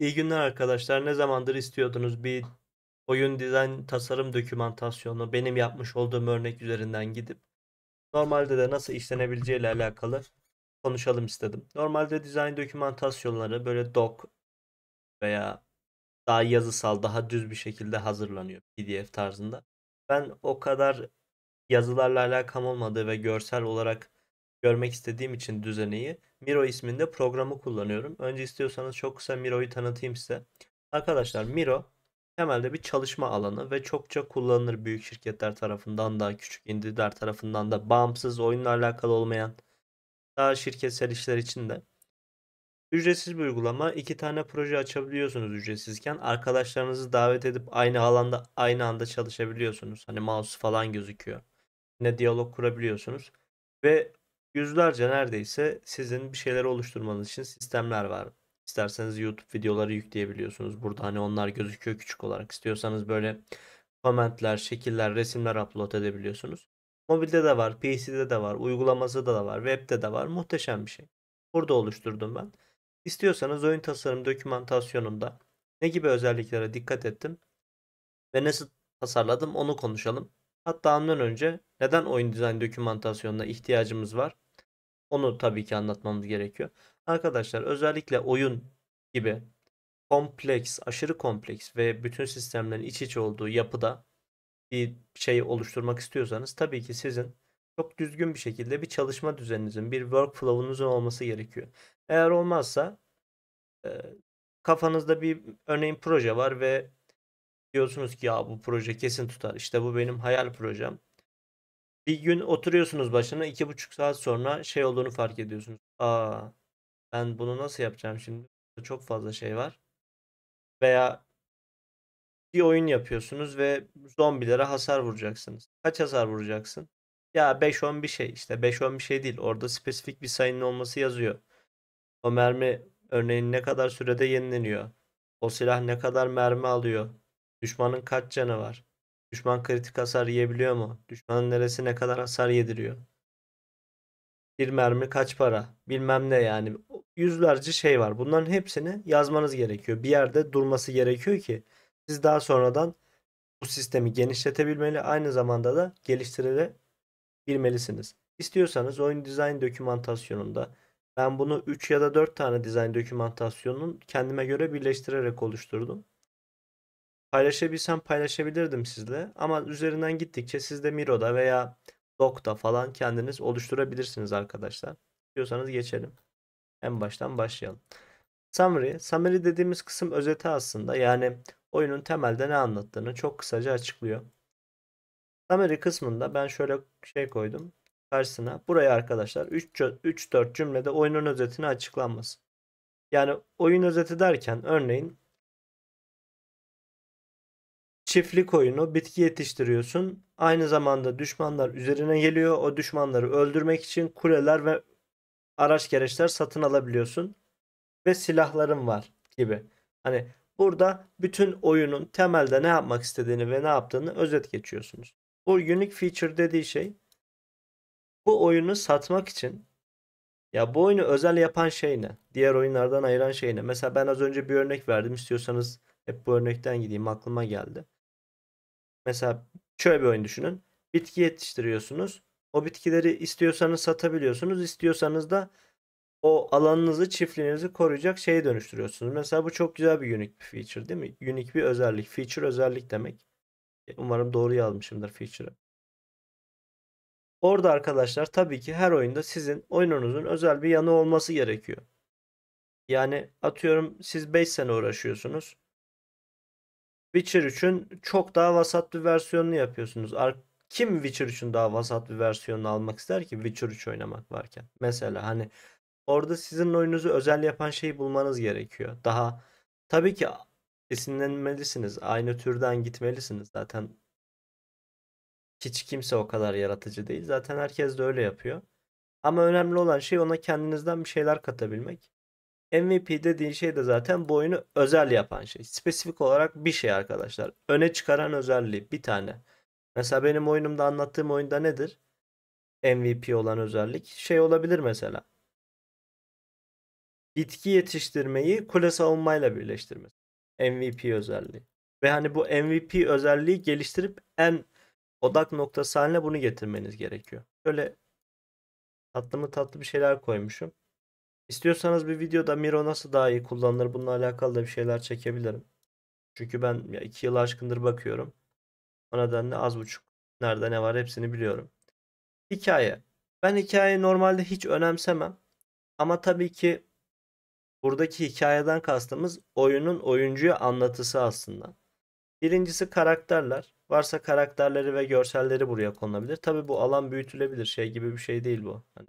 İyi günler arkadaşlar. Ne zamandır istiyordunuz bir oyun dizayn tasarım dokümantasyonu benim yapmış olduğum örnek üzerinden gidip normalde de nasıl işlenebileceği ile alakalı konuşalım istedim. Normalde dizayn dokümantasyonları böyle doc veya daha yazısal, daha düz bir şekilde hazırlanıyor PDF tarzında. Ben o kadar yazılarla alakam olmadığı ve görsel olarak görmek istediğim için düzeneyi Miro isminde programı kullanıyorum. Önce istiyorsanız çok kısa Miro'yu tanıtayım size. Arkadaşlar Miro temelde bir çalışma alanı ve çokça kullanılır büyük şirketler tarafından da küçük indiler tarafından da bağımsız oyunla alakalı olmayan daha şirketsel işler için de. Ücretsiz bir uygulama. iki tane proje açabiliyorsunuz ücretsizken. Arkadaşlarınızı davet edip aynı alanda aynı anda çalışabiliyorsunuz. Hani mouse falan gözüküyor. Ne diyalog kurabiliyorsunuz. Ve yüzlerce neredeyse sizin bir şeyleri oluşturmanız için sistemler var. İsterseniz YouTube videoları yükleyebiliyorsunuz. Burada hani onlar gözüküyor küçük olarak. İstiyorsanız böyle komentler, şekiller, resimler upload edebiliyorsunuz. Mobilde de var, PC'de de var, uygulaması da, da var, webde de var. Muhteşem bir şey. Burada oluşturdum ben. İstiyorsanız oyun tasarım dokümantasyonunda ne gibi özelliklere dikkat ettim ve nasıl tasarladım onu konuşalım. Hatta ondan önce neden oyun dizayn dokümantasyonuna ihtiyacımız var onu tabii ki anlatmamız gerekiyor. Arkadaşlar özellikle oyun gibi kompleks, aşırı kompleks ve bütün sistemlerin iç içe olduğu yapıda bir şey oluşturmak istiyorsanız tabii ki sizin çok düzgün bir şekilde bir çalışma düzeninizin, bir workflow'unuzun olması gerekiyor. Eğer olmazsa kafanızda bir örneğin proje var ve diyorsunuz ki ya bu proje kesin tutar. İşte bu benim hayal projem. Bir gün oturuyorsunuz başına iki buçuk saat sonra şey olduğunu fark ediyorsunuz. Aa ben bunu nasıl yapacağım şimdi? Çok fazla şey var. Veya bir oyun yapıyorsunuz ve zombilere hasar vuracaksınız. Kaç hasar vuracaksın? Ya 5-10 bir şey işte 5-10 bir şey değil. Orada spesifik bir sayının olması yazıyor. O mermi örneğin ne kadar sürede yenileniyor? O silah ne kadar mermi alıyor? Düşmanın kaç canı var? Düşman kritik hasar yiyebiliyor mu? Düşmanın neresi ne kadar hasar yediriyor? Bir mermi kaç para? Bilmem ne yani. Yüzlerce şey var. Bunların hepsini yazmanız gerekiyor. Bir yerde durması gerekiyor ki siz daha sonradan bu sistemi genişletebilmeli. Aynı zamanda da geliştirebilmelisiniz. İstiyorsanız oyun dizayn dokümantasyonunda ben bunu 3 ya da 4 tane dizayn dokümantasyonunun kendime göre birleştirerek oluşturdum. Paylaşabilsem paylaşabilirdim sizle ama üzerinden gittikçe siz de Miro'da veya Doc'ta falan kendiniz oluşturabilirsiniz arkadaşlar. Diyorsanız geçelim. En baştan başlayalım. Summary. Summary dediğimiz kısım özeti aslında. Yani oyunun temelde ne anlattığını çok kısaca açıklıyor. Summary kısmında ben şöyle şey koydum karşısına. Buraya arkadaşlar 3-4 cümlede oyunun özetini açıklanması. Yani oyun özeti derken örneğin çiftlik oyunu bitki yetiştiriyorsun. Aynı zamanda düşmanlar üzerine geliyor. O düşmanları öldürmek için kuleler ve araç gereçler satın alabiliyorsun. Ve silahların var gibi. Hani burada bütün oyunun temelde ne yapmak istediğini ve ne yaptığını özet geçiyorsunuz. Bu unique feature dediği şey bu oyunu satmak için ya bu oyunu özel yapan şey ne? Diğer oyunlardan ayıran şey ne? Mesela ben az önce bir örnek verdim. İstiyorsanız hep bu örnekten gideyim aklıma geldi. Mesela şöyle bir oyun düşünün. Bitki yetiştiriyorsunuz. O bitkileri istiyorsanız satabiliyorsunuz. İstiyorsanız da o alanınızı, çiftliğinizi koruyacak şeye dönüştürüyorsunuz. Mesela bu çok güzel bir unique bir feature değil mi? Unique bir özellik. Feature özellik demek. E, umarım doğru yazmışımdır feature'ı. Orada arkadaşlar tabii ki her oyunda sizin oyununuzun özel bir yanı olması gerekiyor. Yani atıyorum siz 5 sene uğraşıyorsunuz. Witcher 3'ün çok daha vasat bir versiyonunu yapıyorsunuz. Kim Witcher 3'ün daha vasat bir versiyonunu almak ister ki Witcher 3 oynamak varken? Mesela hani orada sizin oyunuzu özel yapan şeyi bulmanız gerekiyor. Daha tabii ki esinlenmelisiniz. Aynı türden gitmelisiniz. Zaten hiç kimse o kadar yaratıcı değil. Zaten herkes de öyle yapıyor. Ama önemli olan şey ona kendinizden bir şeyler katabilmek. MVP dediğin şey de zaten bu oyunu özel yapan şey. Spesifik olarak bir şey arkadaşlar. Öne çıkaran özelliği bir tane. Mesela benim oyunumda anlattığım oyunda nedir? MVP olan özellik şey olabilir mesela. Bitki yetiştirmeyi kule savunmayla birleştirmesi. MVP özelliği. Ve hani bu MVP özelliği geliştirip en odak noktası haline bunu getirmeniz gerekiyor. Böyle tatlı mı tatlı bir şeyler koymuşum. İstiyorsanız bir videoda Miro nasıl daha iyi kullanılır bununla alakalı da bir şeyler çekebilirim. Çünkü ben 2 yıl aşkındır bakıyorum. O nedenle az buçuk nerede ne var hepsini biliyorum. Hikaye. Ben hikayeyi normalde hiç önemsemem. Ama tabii ki buradaki hikayeden kastımız oyunun oyuncuya anlatısı aslında. Birincisi karakterler. Varsa karakterleri ve görselleri buraya konulabilir. Tabii bu alan büyütülebilir. Şey gibi bir şey değil bu. Hani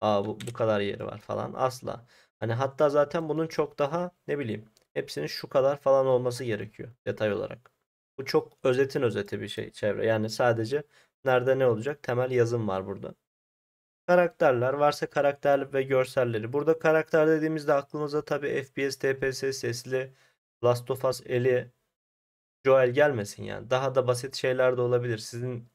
Aa bu, bu kadar yeri var falan asla. Hani hatta zaten bunun çok daha ne bileyim hepsinin şu kadar falan olması gerekiyor detay olarak. Bu çok özetin özeti bir şey çevre. Yani sadece nerede ne olacak temel yazım var burada. Karakterler varsa karakter ve görselleri. Burada karakter dediğimizde aklımıza tabi FPS, TPS, sesli, Last of Us, Eli, Joel gelmesin yani. Daha da basit şeyler de olabilir. Sizin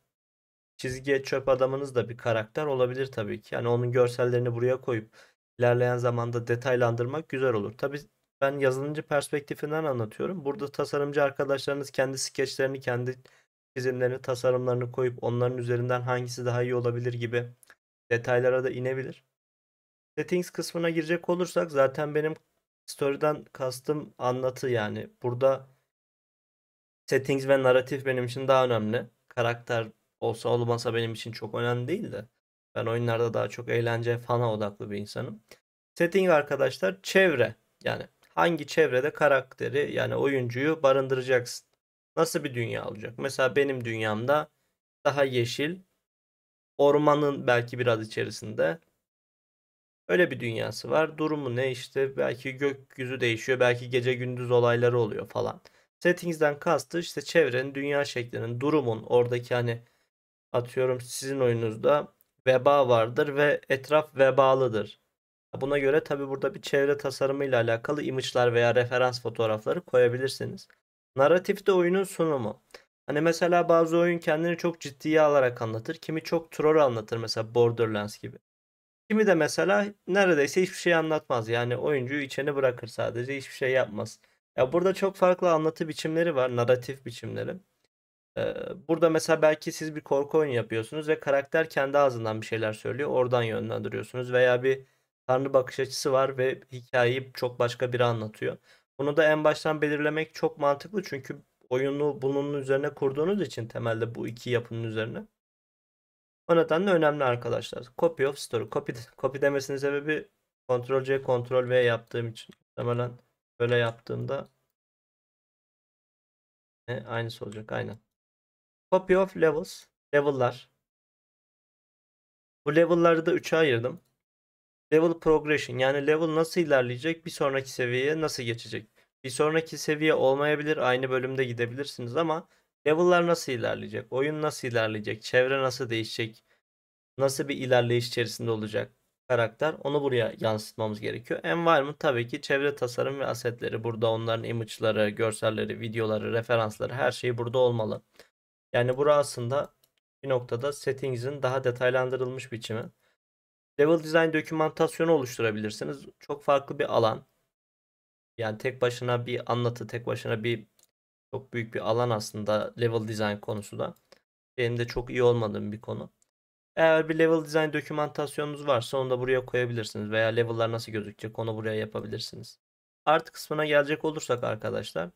çizgiye çöp adamınız da bir karakter olabilir tabii ki. Yani onun görsellerini buraya koyup ilerleyen zamanda detaylandırmak güzel olur. Tabii ben yazılımcı perspektifinden anlatıyorum. Burada tasarımcı arkadaşlarınız kendi skeçlerini, kendi çizimlerini, tasarımlarını koyup onların üzerinden hangisi daha iyi olabilir gibi detaylara da inebilir. Settings kısmına girecek olursak zaten benim story'den kastım anlatı yani. Burada settings ve narratif benim için daha önemli. Karakter Olsa olmasa benim için çok önemli değil de. Ben oyunlarda daha çok eğlence fana odaklı bir insanım. Setting arkadaşlar çevre. Yani hangi çevrede karakteri yani oyuncuyu barındıracaksın. Nasıl bir dünya olacak? Mesela benim dünyamda daha yeşil, ormanın belki biraz içerisinde öyle bir dünyası var. Durumu ne işte belki gökyüzü değişiyor, belki gece gündüz olayları oluyor falan. Settings'den kastı işte çevrenin, dünya şeklinin, durumun, oradaki hani Atıyorum sizin oyununuzda veba vardır ve etraf vebalıdır. Buna göre tabi burada bir çevre tasarımı ile alakalı imajlar veya referans fotoğrafları koyabilirsiniz. Narratifte oyunun sunumu. Hani mesela bazı oyun kendini çok ciddiye alarak anlatır. Kimi çok troll anlatır mesela Borderlands gibi. Kimi de mesela neredeyse hiçbir şey anlatmaz. Yani oyuncuyu içine bırakır sadece hiçbir şey yapmaz. Ya burada çok farklı anlatı biçimleri var, naratif biçimleri. Burada mesela belki siz bir korku oyunu yapıyorsunuz ve karakter kendi ağzından bir şeyler söylüyor. Oradan yönlendiriyorsunuz veya bir tanrı bakış açısı var ve hikayeyi çok başka biri anlatıyor. Bunu da en baştan belirlemek çok mantıklı çünkü oyunu bunun üzerine kurduğunuz için temelde bu iki yapının üzerine. O nedenle önemli arkadaşlar. Copy of story. Copy, copy demesinin sebebi Ctrl C, Ctrl V yaptığım için. Muhtemelen böyle yaptığımda e, aynısı olacak. Aynen. Copy of levels. Level'lar. Bu level'ları da 3'e ayırdım. Level progression yani level nasıl ilerleyecek bir sonraki seviyeye nasıl geçecek. Bir sonraki seviye olmayabilir aynı bölümde gidebilirsiniz ama level'lar nasıl ilerleyecek? Oyun nasıl ilerleyecek? Çevre nasıl değişecek? Nasıl bir ilerleyiş içerisinde olacak karakter? Onu buraya yansıtmamız gerekiyor. Environment tabii ki çevre tasarım ve asetleri burada onların image'ları, görselleri, videoları, referansları her şey burada olmalı. Yani bura aslında bir noktada settings'in daha detaylandırılmış biçimi. Level design dokümantasyonu oluşturabilirsiniz. Çok farklı bir alan. Yani tek başına bir anlatı, tek başına bir çok büyük bir alan aslında level design konusu da. Benim de çok iyi olmadığım bir konu. Eğer bir level design dokümantasyonunuz varsa onu da buraya koyabilirsiniz veya level'lar nasıl gözükecek onu buraya yapabilirsiniz. Art kısmına gelecek olursak arkadaşlar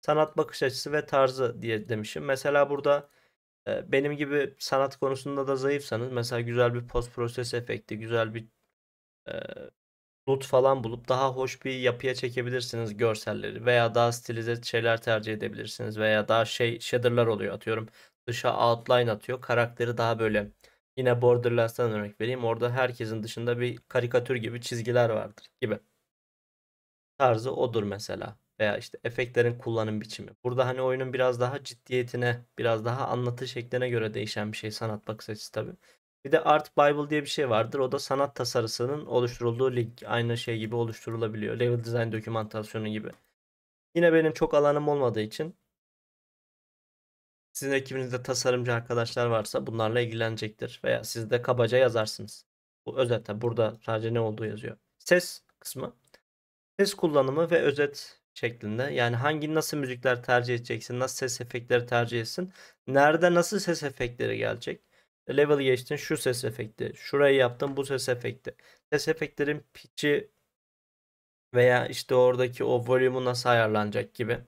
sanat bakış açısı ve tarzı diye demişim. Mesela burada e, benim gibi sanat konusunda da zayıfsanız mesela güzel bir post proses efekti, güzel bir e, loot falan bulup daha hoş bir yapıya çekebilirsiniz görselleri veya daha stilize şeyler tercih edebilirsiniz veya daha şey shaderlar oluyor atıyorum dışa outline atıyor karakteri daha böyle yine Borderlands'tan örnek vereyim orada herkesin dışında bir karikatür gibi çizgiler vardır gibi tarzı odur mesela veya işte efektlerin kullanım biçimi. Burada hani oyunun biraz daha ciddiyetine, biraz daha anlatı şekline göre değişen bir şey sanat bakış açısı tabii. Bir de Art Bible diye bir şey vardır. O da sanat tasarısının oluşturulduğu lig. Aynı şey gibi oluşturulabiliyor. Level design dokümantasyonu gibi. Yine benim çok alanım olmadığı için sizin ekibinizde tasarımcı arkadaşlar varsa bunlarla ilgilenecektir. Veya siz de kabaca yazarsınız. Bu özetle burada sadece ne olduğu yazıyor. Ses kısmı. Ses kullanımı ve özet şeklinde. Yani hangi nasıl müzikler tercih edeceksin, nasıl ses efektleri tercih etsin, nerede nasıl ses efektleri gelecek. Level geçtin şu ses efekti, şurayı yaptın bu ses efekti. Ses efektlerin pitch'i veya işte oradaki o volümü nasıl ayarlanacak gibi.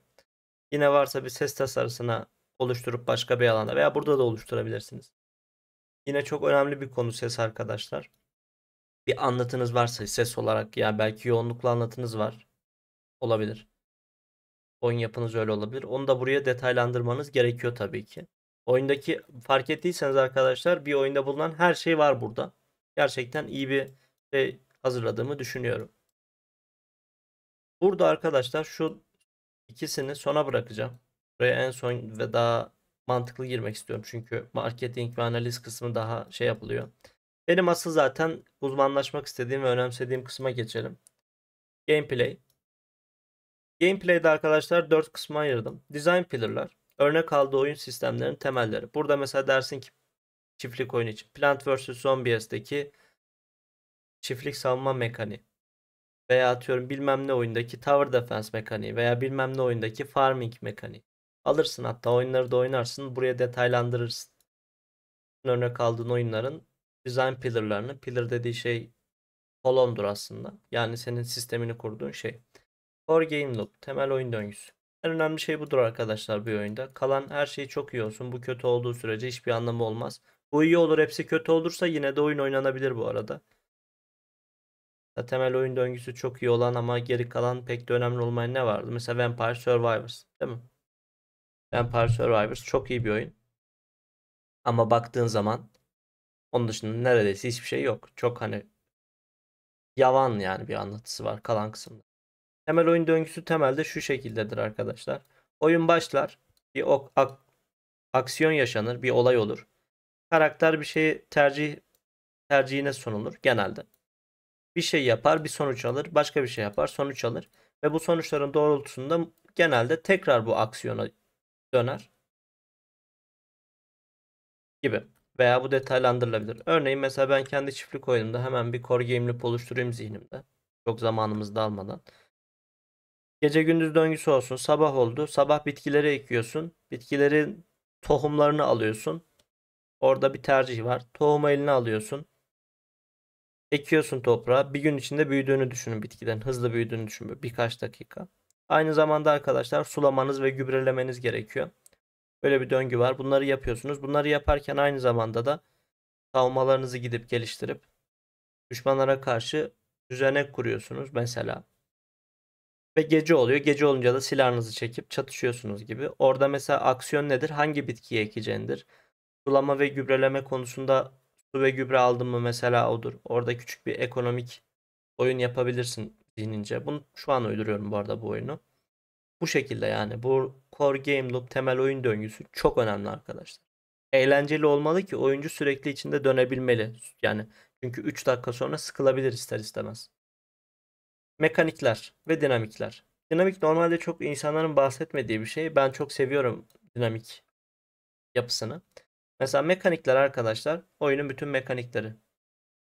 Yine varsa bir ses tasarısına oluşturup başka bir alanda veya burada da oluşturabilirsiniz. Yine çok önemli bir konu ses arkadaşlar. Bir anlatınız varsa ses olarak ya belki yoğunlukla anlatınız var olabilir. Oyun yapınız öyle olabilir. Onu da buraya detaylandırmanız gerekiyor tabii ki. Oyundaki fark ettiyseniz arkadaşlar bir oyunda bulunan her şey var burada. Gerçekten iyi bir şey hazırladığımı düşünüyorum. Burada arkadaşlar şu ikisini sona bırakacağım. Buraya en son ve daha mantıklı girmek istiyorum. Çünkü marketing ve analiz kısmı daha şey yapılıyor. Benim asıl zaten uzmanlaşmak istediğim ve önemsediğim kısma geçelim. Gameplay. Gameplay'de arkadaşlar dört kısma ayırdım. Design pillar'lar, örnek aldığı oyun sistemlerinin temelleri. Burada mesela dersin ki çiftlik oyunu için Plant vs. Zombies'deki çiftlik savunma mekaniği veya atıyorum bilmem ne oyundaki tower defense mekaniği veya bilmem ne oyundaki farming mekaniği. Alırsın hatta oyunları da oynarsın buraya detaylandırırsın. Örnek aldığın oyunların design pillar'larını pillar dediği şey kolondur aslında. Yani senin sistemini kurduğun şey. For game loop. Temel oyun döngüsü. En önemli şey budur arkadaşlar bir oyunda. Kalan her şey çok iyi olsun. Bu kötü olduğu sürece hiçbir anlamı olmaz. Bu iyi olur. Hepsi kötü olursa yine de oyun oynanabilir bu arada. Temel oyun döngüsü çok iyi olan ama geri kalan pek de önemli olmayan ne vardı? Mesela Vampire Survivors değil mi? Vampire Survivors çok iyi bir oyun. Ama baktığın zaman onun dışında neredeyse hiçbir şey yok. Çok hani yavan yani bir anlatısı var kalan kısımda. Temel oyun döngüsü temelde şu şekildedir arkadaşlar. Oyun başlar. Bir ok, ak, aksiyon yaşanır. Bir olay olur. Karakter bir şeyi tercih tercihine sunulur genelde. Bir şey yapar, bir sonuç alır, başka bir şey yapar, sonuç alır ve bu sonuçların doğrultusunda genelde tekrar bu aksiyona döner gibi veya bu detaylandırılabilir. Örneğin mesela ben kendi çiftlik oyunumda hemen bir core game'lik oluşturayım zihnimde. Çok zamanımızda almadan. Gece gündüz döngüsü olsun. Sabah oldu. Sabah bitkileri ekiyorsun. Bitkilerin tohumlarını alıyorsun. Orada bir tercih var. Tohumu eline alıyorsun. Ekiyorsun toprağa. Bir gün içinde büyüdüğünü düşünün bitkiden. Hızlı büyüdüğünü düşünün. Birkaç dakika. Aynı zamanda arkadaşlar sulamanız ve gübrelemeniz gerekiyor. Böyle bir döngü var. Bunları yapıyorsunuz. Bunları yaparken aynı zamanda da savunmalarınızı gidip geliştirip düşmanlara karşı düzenek kuruyorsunuz. Mesela ve gece oluyor. Gece olunca da silahınızı çekip çatışıyorsunuz gibi. Orada mesela aksiyon nedir? Hangi bitkiyi ekeceğindir? Sulama ve gübreleme konusunda su ve gübre aldın mı mesela odur. Orada küçük bir ekonomik oyun yapabilirsin zihnince. Bunu şu an uyduruyorum bu arada bu oyunu. Bu şekilde yani bu core game loop temel oyun döngüsü çok önemli arkadaşlar. Eğlenceli olmalı ki oyuncu sürekli içinde dönebilmeli. Yani çünkü 3 dakika sonra sıkılabilir ister istemez. Mekanikler ve dinamikler. Dinamik normalde çok insanların bahsetmediği bir şey. Ben çok seviyorum dinamik yapısını. Mesela mekanikler arkadaşlar oyunun bütün mekanikleri.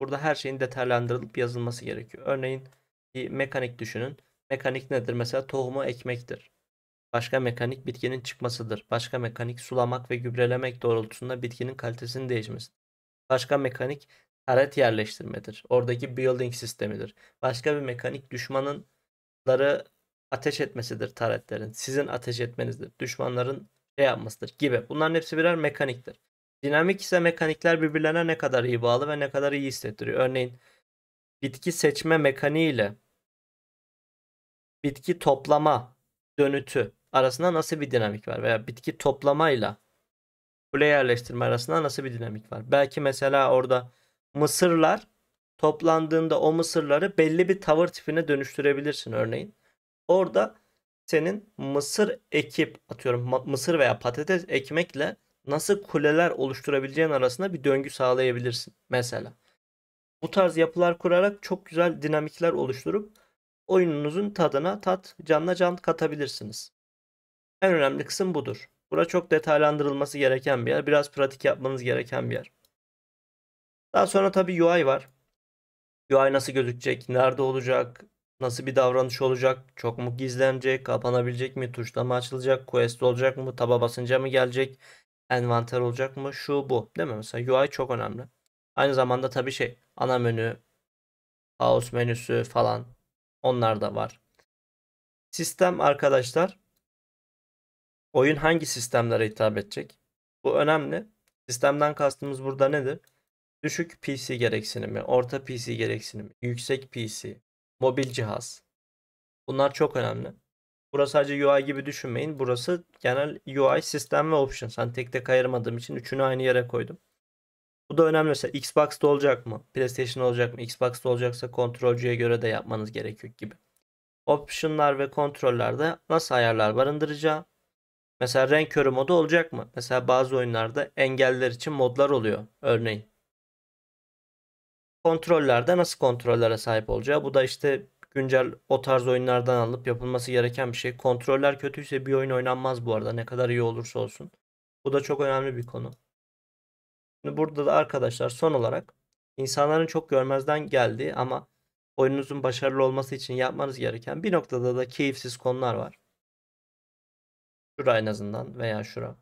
Burada her şeyin detaylandırılıp yazılması gerekiyor. Örneğin bir mekanik düşünün. Mekanik nedir? Mesela tohumu ekmektir. Başka mekanik bitkinin çıkmasıdır. Başka mekanik sulamak ve gübrelemek doğrultusunda bitkinin kalitesini değişmesi. Başka mekanik Karet yerleştirmedir. Oradaki building sistemidir. Başka bir mekanik düşmanınları ateş etmesidir taretlerin. Sizin ateş etmenizdir. Düşmanların şey yapmasıdır gibi. Bunların hepsi birer mekaniktir. Dinamik ise mekanikler birbirlerine ne kadar iyi bağlı ve ne kadar iyi hissettiriyor. Örneğin bitki seçme mekaniği ile bitki toplama dönütü arasında nasıl bir dinamik var veya bitki toplamayla kule yerleştirme arasında nasıl bir dinamik var? Belki mesela orada mısırlar toplandığında o mısırları belli bir tavır tipine dönüştürebilirsin örneğin. Orada senin mısır ekip atıyorum mısır veya patates ekmekle nasıl kuleler oluşturabileceğin arasında bir döngü sağlayabilirsin mesela. Bu tarz yapılar kurarak çok güzel dinamikler oluşturup oyununuzun tadına tat canla can katabilirsiniz. En önemli kısım budur. Bura çok detaylandırılması gereken bir yer. Biraz pratik yapmanız gereken bir yer. Daha sonra tabii UI var. UI nasıl gözükecek, nerede olacak, nasıl bir davranış olacak, çok mu gizlenecek, kapanabilecek mi, tuşla mı açılacak, quest olacak mı, taba basınca mı gelecek, envanter olacak mı, şu bu değil mi? Mesela UI çok önemli. Aynı zamanda tabii şey ana menü, house menüsü falan onlar da var. Sistem arkadaşlar oyun hangi sistemlere hitap edecek? Bu önemli. Sistemden kastımız burada nedir? Düşük PC gereksinimi, orta PC gereksinimi, yüksek PC, mobil cihaz. Bunlar çok önemli. Burası sadece UI gibi düşünmeyin. Burası genel UI, sistem ve options. Hani tek tek ayırmadığım için üçünü aynı yere koydum. Bu da önemli. Mesela Xbox'ta olacak mı? PlayStation olacak mı? Xbox'ta olacaksa kontrolcüye göre de yapmanız gerekiyor gibi. Option'lar ve kontrollerde nasıl ayarlar barındıracağı. Mesela renk körü modu olacak mı? Mesela bazı oyunlarda engeller için modlar oluyor örneğin kontrollerde nasıl kontrollere sahip olacağı. Bu da işte güncel o tarz oyunlardan alıp yapılması gereken bir şey. Kontroller kötüyse bir oyun oynanmaz bu arada ne kadar iyi olursa olsun. Bu da çok önemli bir konu. Şimdi burada da arkadaşlar son olarak insanların çok görmezden geldiği ama oyununuzun başarılı olması için yapmanız gereken bir noktada da keyifsiz konular var. Şura en azından veya şura.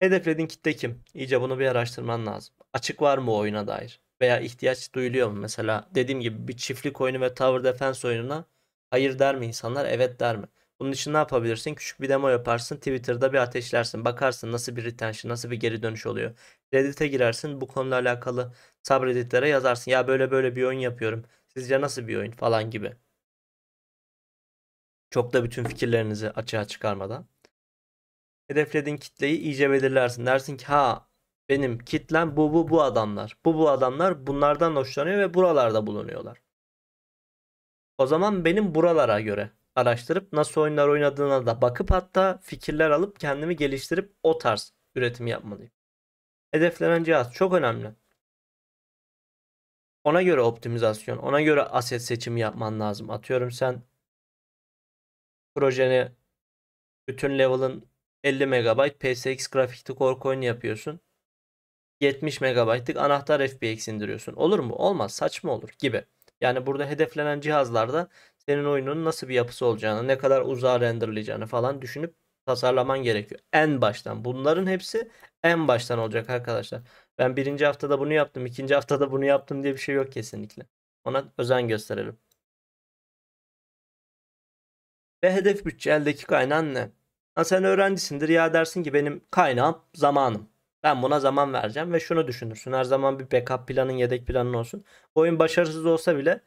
Hedeflediğin kitle kim? İyice bunu bir araştırman lazım. Açık var mı o oyuna dair? Veya ihtiyaç duyuluyor mu? Mesela dediğim gibi bir çiftlik oyunu ve tower defense oyununa hayır der mi insanlar? Evet der mi? Bunun için ne yapabilirsin? Küçük bir demo yaparsın. Twitter'da bir ateşlersin. Bakarsın nasıl bir retention, nasıl bir geri dönüş oluyor. Reddit'e girersin. Bu konuyla alakalı subredditlere yazarsın. Ya böyle böyle bir oyun yapıyorum. Sizce nasıl bir oyun falan gibi. Çok da bütün fikirlerinizi açığa çıkarmadan hedeflediğin kitleyi iyice belirlersin. Dersin ki ha benim kitlem bu bu bu adamlar. Bu bu adamlar bunlardan hoşlanıyor ve buralarda bulunuyorlar. O zaman benim buralara göre araştırıp nasıl oyunlar oynadığına da bakıp hatta fikirler alıp kendimi geliştirip o tarz üretim yapmalıyım. Hedeflenen cihaz çok önemli. Ona göre optimizasyon, ona göre aset seçimi yapman lazım. Atıyorum sen projeni bütün level'ın 50 MB PSX grafikli korku oyunu yapıyorsun. 70 MB'lık anahtar FBX indiriyorsun. Olur mu? Olmaz. Saçma olur gibi. Yani burada hedeflenen cihazlarda senin oyunun nasıl bir yapısı olacağını, ne kadar uzağa renderlayacağını falan düşünüp tasarlaman gerekiyor. En baştan. Bunların hepsi en baştan olacak arkadaşlar. Ben birinci haftada bunu yaptım, ikinci haftada bunu yaptım diye bir şey yok kesinlikle. Ona özen gösterelim. Ve hedef bütçe eldeki kaynağın ne? sen öğrencisindir ya dersin ki benim kaynağım zamanım. Ben buna zaman vereceğim ve şunu düşünürsün. Her zaman bir backup planın, yedek planın olsun. Oyun başarısız olsa bile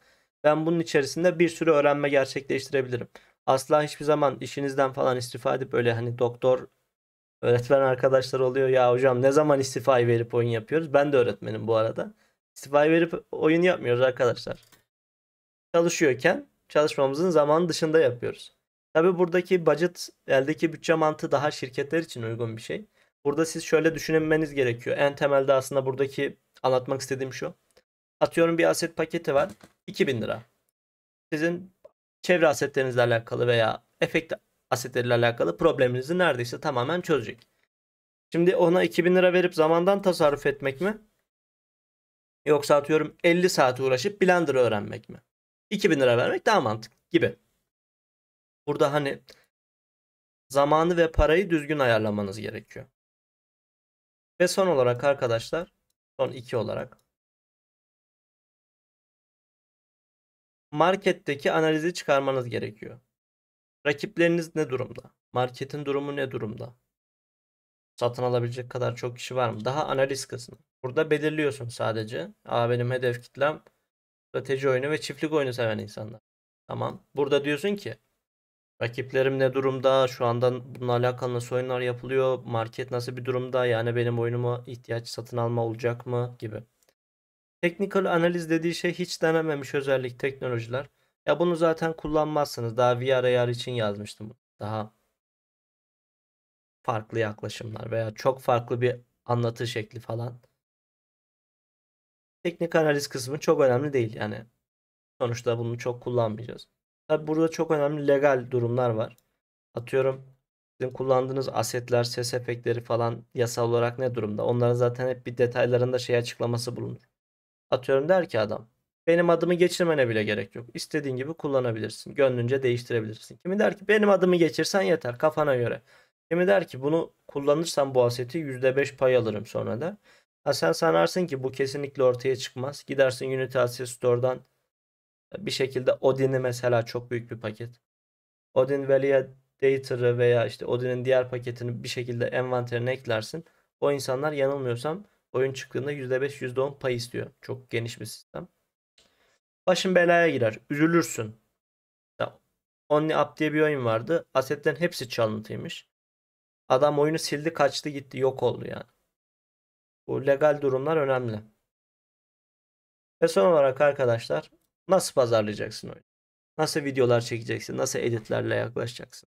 ben bunun içerisinde bir sürü öğrenme gerçekleştirebilirim. Asla hiçbir zaman işinizden falan istifa edip öyle hani doktor öğretmen arkadaşlar oluyor ya hocam ne zaman istifayı verip oyun yapıyoruz? Ben de öğretmenim bu arada. İstifayı verip oyun yapmıyoruz arkadaşlar. Çalışıyorken çalışmamızın zaman dışında yapıyoruz. Tabi buradaki budget, eldeki bütçe mantığı daha şirketler için uygun bir şey. Burada siz şöyle düşünmeniz gerekiyor. En temelde aslında buradaki anlatmak istediğim şu. Atıyorum bir aset paketi var. 2000 lira. Sizin çevre asetlerinizle alakalı veya efekt asetleriyle alakalı probleminizi neredeyse tamamen çözecek. Şimdi ona 2000 lira verip zamandan tasarruf etmek mi? Yoksa atıyorum 50 saat uğraşıp Blender öğrenmek mi? 2000 lira vermek daha mantıklı gibi. Burada hani zamanı ve parayı düzgün ayarlamanız gerekiyor. Ve son olarak arkadaşlar son iki olarak marketteki analizi çıkarmanız gerekiyor. Rakipleriniz ne durumda? Marketin durumu ne durumda? Satın alabilecek kadar çok kişi var mı? Daha analiz kısmı. Burada belirliyorsun sadece. Aa benim hedef kitlem strateji oyunu ve çiftlik oyunu seven insanlar. Tamam. Burada diyorsun ki Rakiplerim ne durumda? Şu anda bununla alakalı nasıl oyunlar yapılıyor? Market nasıl bir durumda? Yani benim oyunuma ihtiyaç satın alma olacak mı? Gibi. Technical analiz dediği şey hiç denememiş özellik teknolojiler. Ya bunu zaten kullanmazsınız. Daha VR AR için yazmıştım. Daha farklı yaklaşımlar veya çok farklı bir anlatı şekli falan. Teknik analiz kısmı çok önemli değil yani. Sonuçta bunu çok kullanmayacağız. Tabi burada çok önemli legal durumlar var. Atıyorum sizin kullandığınız asetler, ses efektleri falan yasal olarak ne durumda? Onların zaten hep bir detaylarında şey açıklaması bulunur. Atıyorum der ki adam benim adımı geçirmene bile gerek yok. İstediğin gibi kullanabilirsin. Gönlünce değiştirebilirsin. Kimi der ki benim adımı geçirsen yeter kafana göre. Kimi der ki bunu kullanırsan bu aseti %5 pay alırım sonra der. Ha sen sanarsın ki bu kesinlikle ortaya çıkmaz. Gidersin Unity Asset Store'dan bir şekilde Odin'i mesela çok büyük bir paket. Odin Validator'ı veya işte Odin'in diğer paketini bir şekilde envanterine eklersin. O insanlar yanılmıyorsam oyun çıktığında %5 %10 pay istiyor. Çok geniş bir sistem. Başın belaya girer. Üzülürsün. Ya, Only Up diye bir oyun vardı. Asetlerin hepsi çalıntıymış. Adam oyunu sildi kaçtı gitti yok oldu yani. Bu legal durumlar önemli. Ve son olarak arkadaşlar Nasıl pazarlayacaksın oyunu? Nasıl videolar çekeceksin? Nasıl editlerle yaklaşacaksın?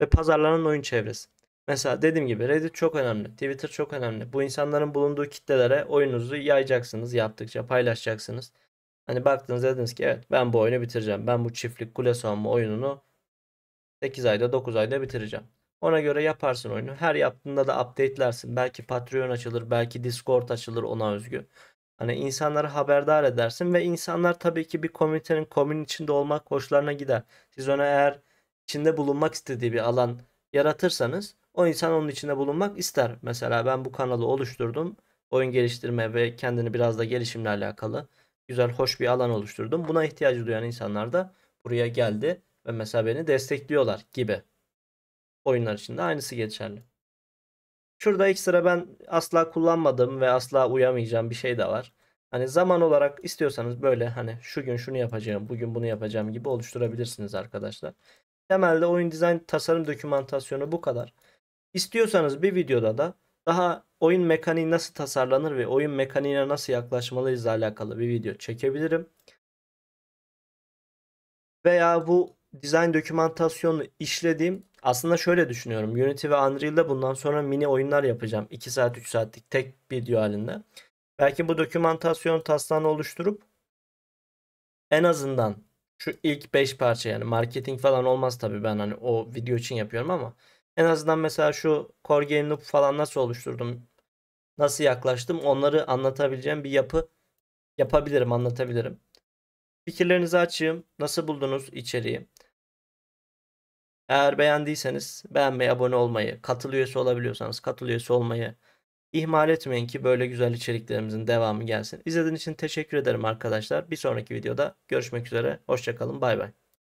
Ve pazarlanan oyun çevresi. Mesela dediğim gibi Reddit çok önemli. Twitter çok önemli. Bu insanların bulunduğu kitlelere oyununuzu yayacaksınız. Yaptıkça paylaşacaksınız. Hani baktınız dediniz ki evet ben bu oyunu bitireceğim. Ben bu çiftlik kule savunma oyununu 8 ayda 9 ayda bitireceğim. Ona göre yaparsın oyunu. Her yaptığında da update'lersin. Belki Patreon açılır, belki Discord açılır ona özgü. Hani insanları haberdar edersin ve insanlar tabii ki bir komünitenin komünün içinde olmak hoşlarına gider. Siz ona eğer içinde bulunmak istediği bir alan yaratırsanız o insan onun içinde bulunmak ister. Mesela ben bu kanalı oluşturdum. Oyun geliştirme ve kendini biraz da gelişimle alakalı güzel hoş bir alan oluşturdum. Buna ihtiyacı duyan insanlar da buraya geldi ve mesela beni destekliyorlar gibi. Oyunlar için de aynısı geçerli. Şurada ekstra ben asla kullanmadım ve asla uyamayacağım bir şey de var. Hani zaman olarak istiyorsanız böyle hani şu gün şunu yapacağım, bugün bunu yapacağım gibi oluşturabilirsiniz arkadaşlar. Temelde oyun dizayn tasarım dokümantasyonu bu kadar. İstiyorsanız bir videoda da daha oyun mekaniği nasıl tasarlanır ve oyun mekaniğine nasıl yaklaşmalıyız alakalı bir video çekebilirim. Veya bu dizayn dokümantasyonu işlediğim aslında şöyle düşünüyorum. Unity ve Unreal'da bundan sonra mini oyunlar yapacağım. 2 saat 3 saatlik tek video halinde. Belki bu dokümantasyon taslağını oluşturup en azından şu ilk 5 parça yani marketing falan olmaz tabi ben hani o video için yapıyorum ama en azından mesela şu core game loop falan nasıl oluşturdum nasıl yaklaştım onları anlatabileceğim bir yapı yapabilirim anlatabilirim. Fikirlerinizi açayım. Nasıl buldunuz içeriği? Eğer beğendiyseniz beğenmeyi, abone olmayı, katıl üyesi olabiliyorsanız katıl üyesi olmayı ihmal etmeyin ki böyle güzel içeriklerimizin devamı gelsin. İzlediğiniz için teşekkür ederim arkadaşlar. Bir sonraki videoda görüşmek üzere. Hoşçakalın. Bay bay.